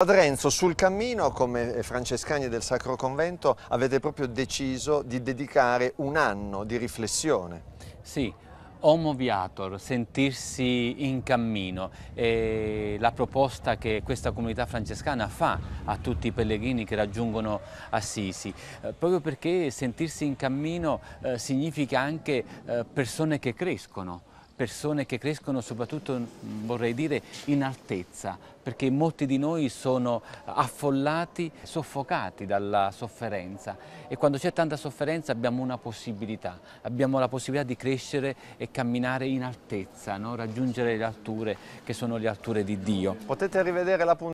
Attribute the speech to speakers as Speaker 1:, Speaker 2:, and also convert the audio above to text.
Speaker 1: Padrenzo, sul cammino, come Francescani del Sacro Convento, avete proprio deciso
Speaker 2: di dedicare un anno di riflessione. Sì, Homo Viator, sentirsi in cammino, è la proposta che questa comunità francescana fa a tutti i pellegrini che raggiungono Assisi, eh, proprio perché sentirsi in cammino eh, significa anche eh, persone che crescono, persone che crescono soprattutto, mm, vorrei dire, in altezza, perché molti di noi sono affollati, soffocati dalla sofferenza e quando c'è tanta sofferenza abbiamo una possibilità, abbiamo la possibilità di crescere e camminare in altezza, no? raggiungere le alture che sono le alture di Dio.
Speaker 3: Potete rivedere la puntata